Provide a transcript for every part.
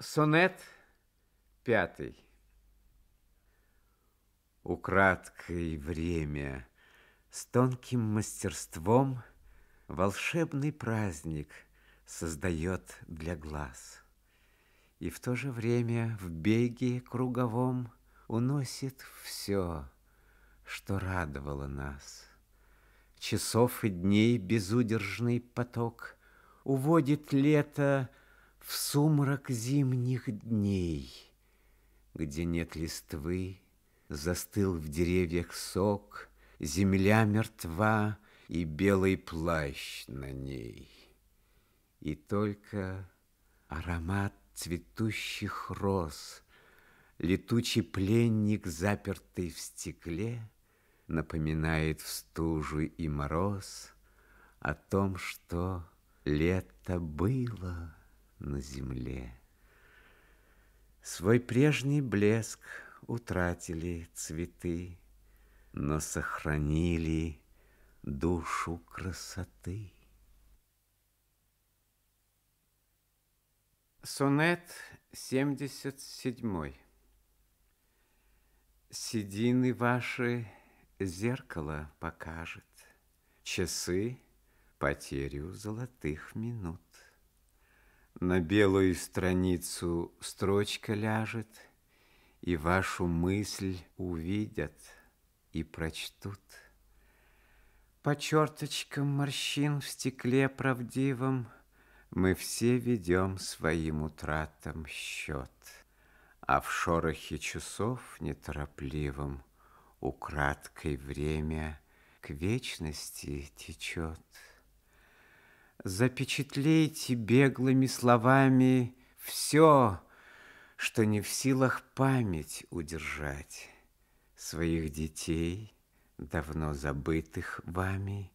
Сонет пятый. Украдкой время с тонким мастерством волшебный праздник создает для глаз. И в то же время в беге круговом уносит все, что радовало нас. Часов и дней безудержный поток уводит лето в сумрак зимних дней, Где нет листвы, застыл в деревьях сок, Земля мертва и белый плащ на ней. И только аромат цветущих роз, Летучий пленник, запертый в стекле, Напоминает в стужу и мороз О том, что лето было — на земле. Свой прежний блеск утратили цветы, но сохранили душу красоты. Сонет 77 Седины ваши зеркало покажет, Часы потерю золотых минут. На белую страницу строчка ляжет, И вашу мысль увидят и прочтут. По черточкам морщин в стекле правдивом Мы все ведем своим утратам счет, А в шорохе часов неторопливом Украдкой время к вечности течет. Запечатлейте беглыми словами все, что не в силах память удержать своих детей, давно забытых вами,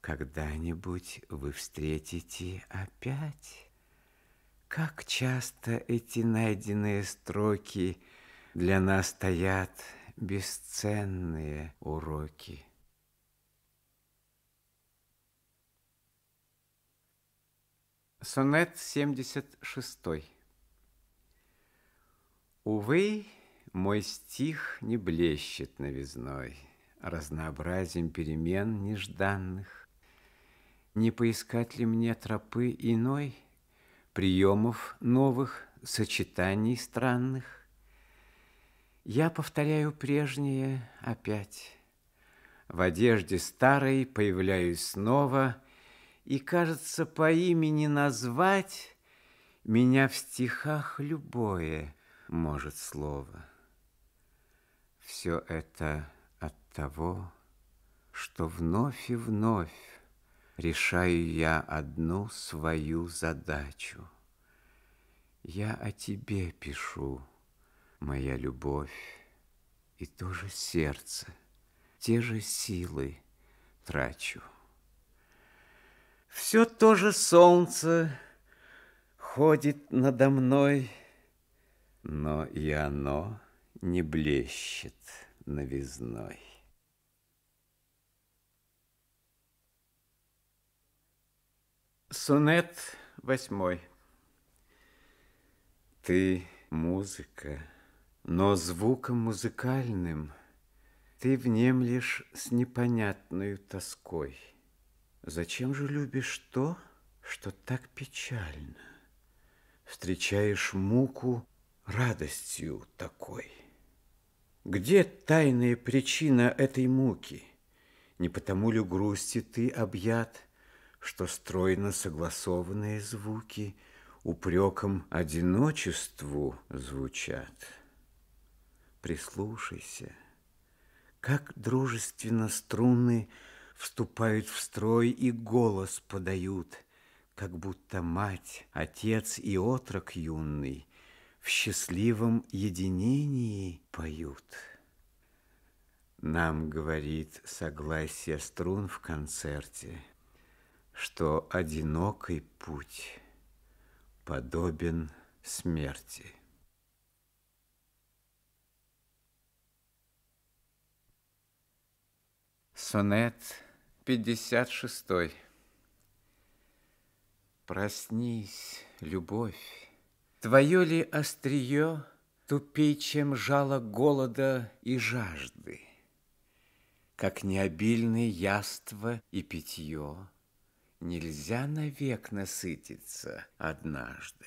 когда-нибудь вы встретите опять. Как часто эти найденные строки для нас стоят бесценные уроки. Сонет 76. Увы, мой стих не блещет новизной, Разнообразием перемен нежданных. Не поискать ли мне тропы иной, Приемов новых, сочетаний странных? Я повторяю прежнее опять. В одежде старой появляюсь снова — и, кажется, по имени назвать меня в стихах любое может слово. Все это от того, что вновь и вновь решаю я одну свою задачу. Я о тебе пишу, моя любовь, и то же сердце, те же силы трачу. Все то же солнце ходит надо мной, Но и оно не блещет новизной. Сонет восьмой. Ты музыка, но звуком музыкальным Ты внемлешь с непонятной тоской — Зачем же любишь то, что так печально? Встречаешь муку радостью такой. Где тайная причина этой муки? Не потому ли грусти ты объят, Что стройно согласованные звуки Упреком одиночеству звучат? Прислушайся, как дружественно струны вступают в строй и голос подают, как будто мать, отец и отрок юный в счастливом единении поют. Нам говорит согласие струн в концерте, что одинокий путь подобен смерти. Сонет 56. Проснись, любовь, Твое ли острие Тупей, чем жало голода и жажды? Как необильные яства и питье, Нельзя навек насытиться однажды.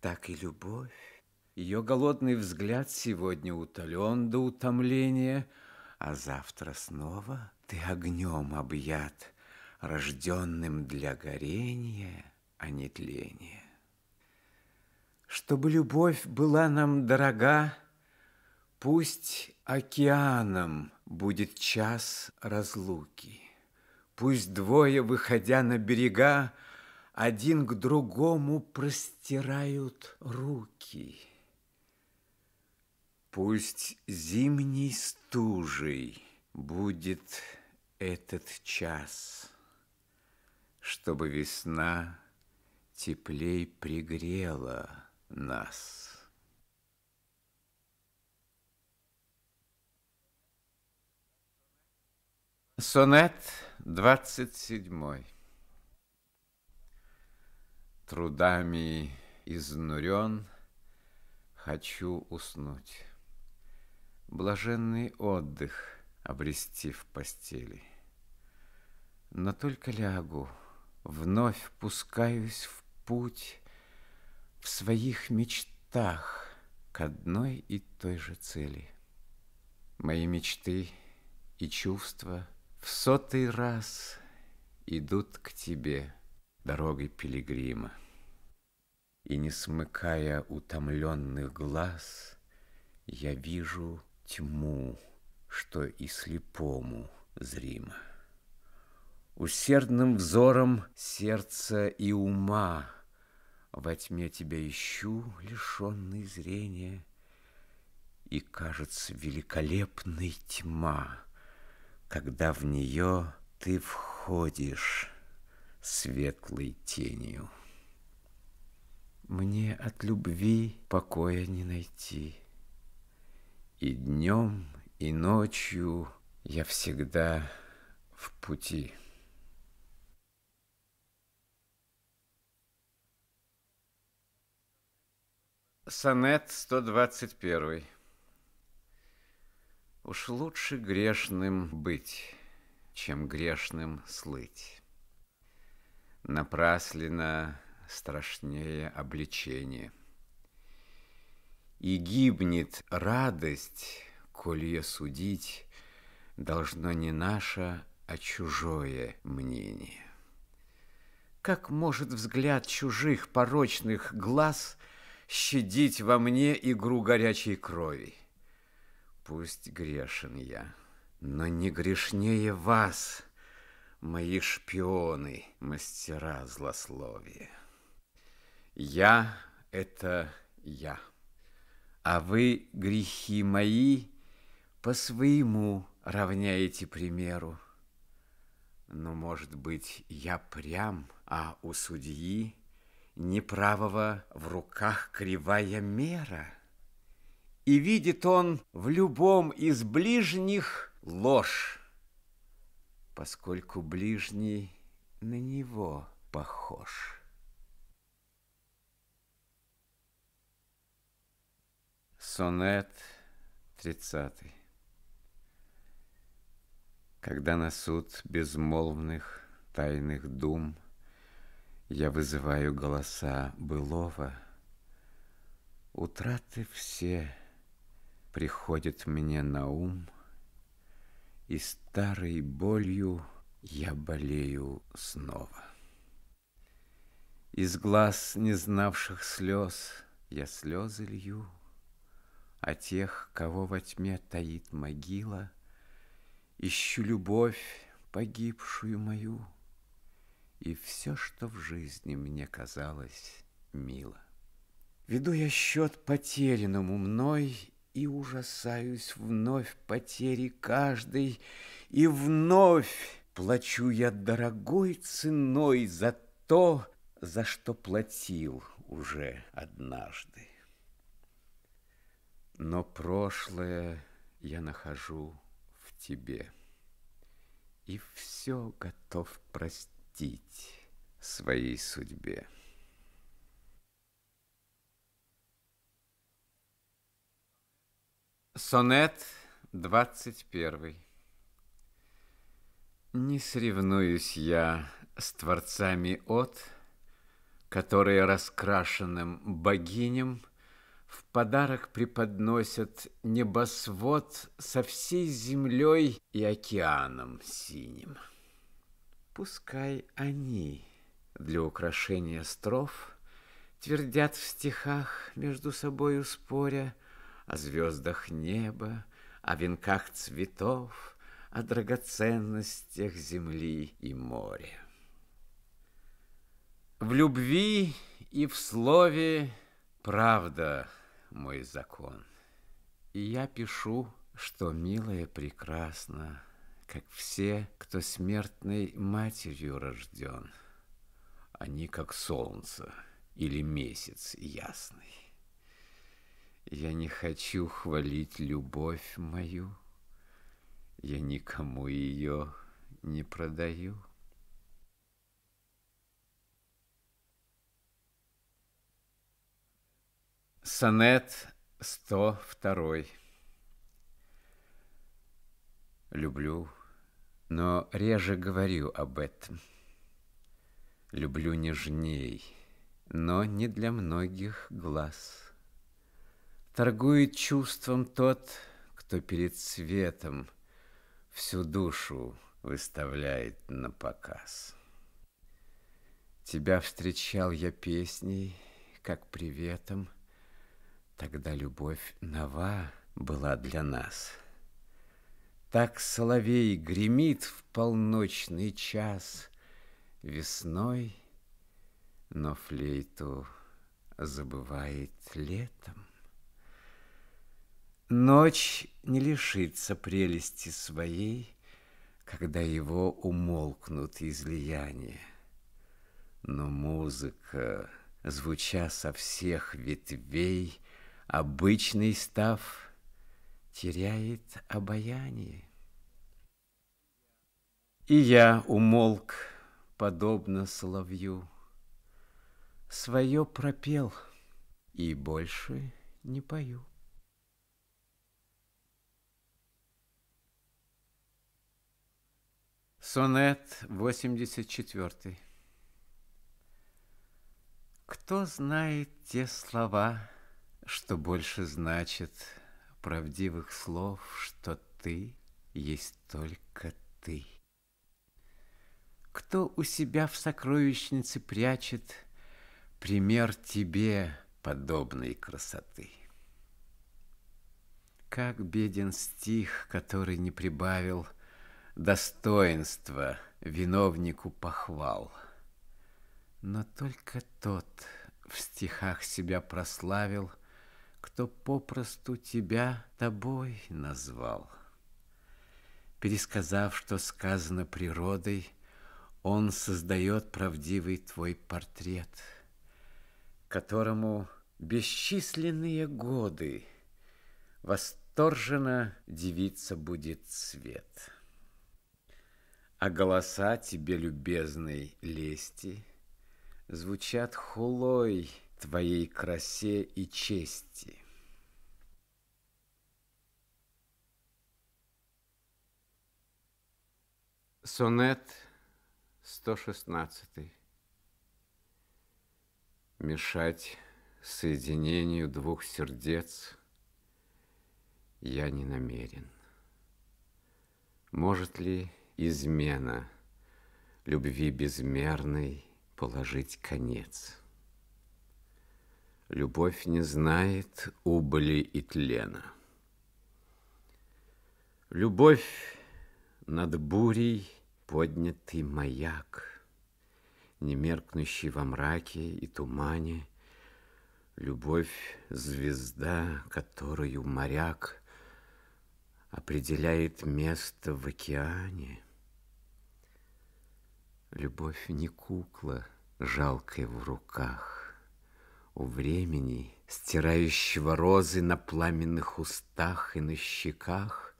Так и любовь. Ее голодный взгляд сегодня утолен до утомления, а завтра снова — ты огнем объят, рожденным для горения, а не тления. Чтобы любовь была нам дорога, Пусть океаном будет час разлуки. Пусть двое, выходя на берега, Один к другому простирают руки. Пусть зимней стужей будет этот час, чтобы весна теплей пригрела нас. Сонет двадцать седьмой. Трудами изнурен, хочу уснуть. Блаженный отдых обрести в постели. Но только лягу, вновь пускаюсь в путь в своих мечтах к одной и той же цели. Мои мечты и чувства в сотый раз идут к тебе дорогой пилигрима. И не смыкая утомленных глаз, я вижу тьму, что и слепому зримо. Усердным взором сердца и ума Во тьме тебя ищу, лишенный зрения, И кажется великолепной тьма, Когда в нее ты входишь светлой тенью. Мне от любви покоя не найти. И днем, и ночью я всегда в пути. Сонет 121. Уж лучше грешным быть, чем грешным слыть. Напрасленно страшнее обличение. И гибнет радость, коль ее судить, Должно не наше, а чужое мнение. Как может взгляд чужих порочных глаз — щадить во мне игру горячей крови. Пусть грешен я, но не грешнее вас, мои шпионы, мастера злословия. Я — это я, а вы грехи мои по своему равняете примеру. Но, может быть, я прям, а у судьи неправого в руках кривая мера. И видит он в любом из ближних ложь, поскольку ближний на него похож. Сонет 30 Когда на суд безмолвных тайных дум — я вызываю голоса былого. Утраты все приходят мне на ум, И старой болью я болею снова. Из глаз незнавших слез я слезы лью, А тех, кого во тьме таит могила, Ищу любовь погибшую мою — и все, что в жизни мне казалось мило. Веду я счет потерянному мной и ужасаюсь вновь потери каждой, и вновь плачу я дорогой ценой за то, за что платил уже однажды. Но прошлое я нахожу в тебе, и все готов простить мстить своей судьбе. Сонет 21 Не соревнуюсь я с творцами от, которые раскрашенным богиням в подарок преподносят небосвод со всей землей и океаном синим. Пускай они для украшения строф Твердят в стихах, между собою споря, О звездах неба, о венках цветов, О драгоценностях земли и моря. В любви и в слове правда мой закон. И я пишу, что милое прекрасно, как все, кто смертной матерью рожден. Они а как солнце или месяц ясный. Я не хочу хвалить любовь мою, Я никому ее не продаю. Сонет 102 Люблю но реже говорю об этом. Люблю нежней, но не для многих глаз. Торгует чувством тот, кто перед светом всю душу выставляет на показ. Тебя встречал я песней, как приветом, Тогда любовь нова была для нас — так соловей гремит в полночный час весной, но флейту забывает летом. Ночь не лишится прелести своей, когда его умолкнут излияния. Но музыка, звуча со всех ветвей, обычный став — теряет обаяние. И я умолк, подобно соловью, свое пропел и больше не пою. Сонет 84 Кто знает те слова, что больше значит правдивых слов, что ты есть только ты. Кто у себя в сокровищнице прячет пример тебе подобной красоты? Как беден стих, который не прибавил достоинства виновнику похвал. Но только тот в стихах себя прославил – кто попросту тебя тобой назвал. Пересказав, что сказано природой, он создает правдивый твой портрет, которому бесчисленные годы восторженно девица будет свет. А голоса тебе любезной лести звучат хулой, твоей красе и чести. Сонет 116 Мешать соединению двух сердец я не намерен. Может ли измена любви безмерной положить конец? Любовь не знает убыли и тлена. Любовь над бурей поднятый маяк, Не во мраке и тумане, Любовь — звезда, которую моряк Определяет место в океане. Любовь не кукла, жалкая в руках, у времени, стирающего розы на пламенных устах и на щеках,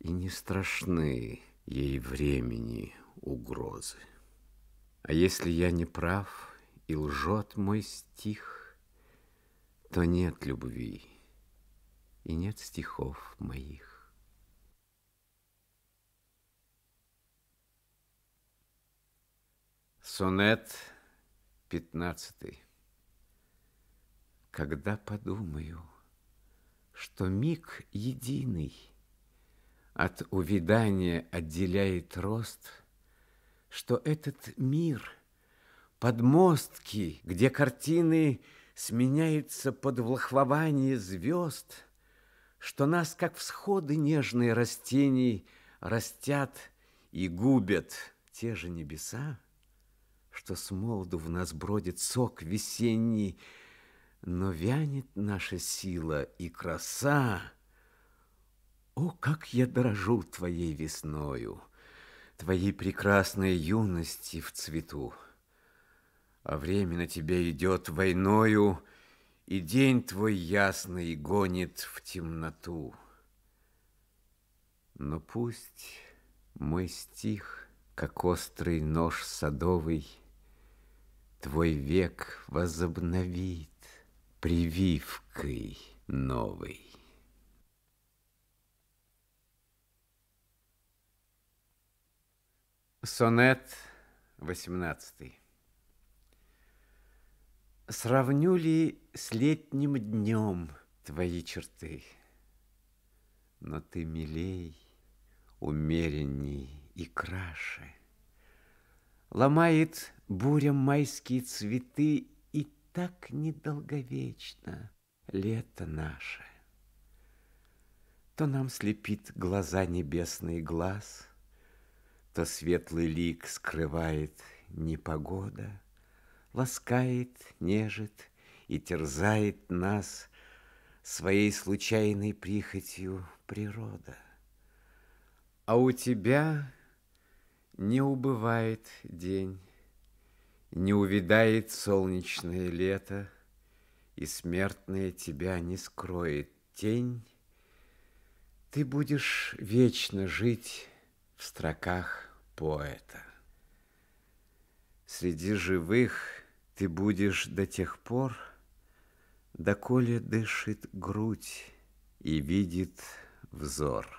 и не страшны ей времени угрозы. А если я не прав и лжет мой стих, то нет любви и нет стихов моих. Сонет пятнадцатый когда подумаю, что миг единый от увядания отделяет рост, что этот мир подмостки, где картины сменяются под влахвование звезд, что нас, как всходы нежные растений, растят и губят те же небеса, что с молоду в нас бродит сок весенний, но вянет наша сила и краса. О, как я дорожу твоей весною, Твоей прекрасной юности в цвету. А время на тебе идет войною, И день твой ясный гонит в темноту. Но пусть мой стих, как острый нож садовый, Твой век возобновит прививкой новой. Сонет 18 Сравню ли с летним днем твои черты? Но ты милей, умеренней и краше. Ломает буря майские цветы так недолговечно лето наше. То нам слепит глаза небесный глаз, То светлый лик скрывает непогода, Ласкает, нежит и терзает нас Своей случайной прихотью природа. А у тебя не убывает день, не увидает солнечное лето, И смертное тебя не скроет тень, Ты будешь вечно жить в строках поэта. Среди живых ты будешь до тех пор, Доколе дышит грудь и видит взор.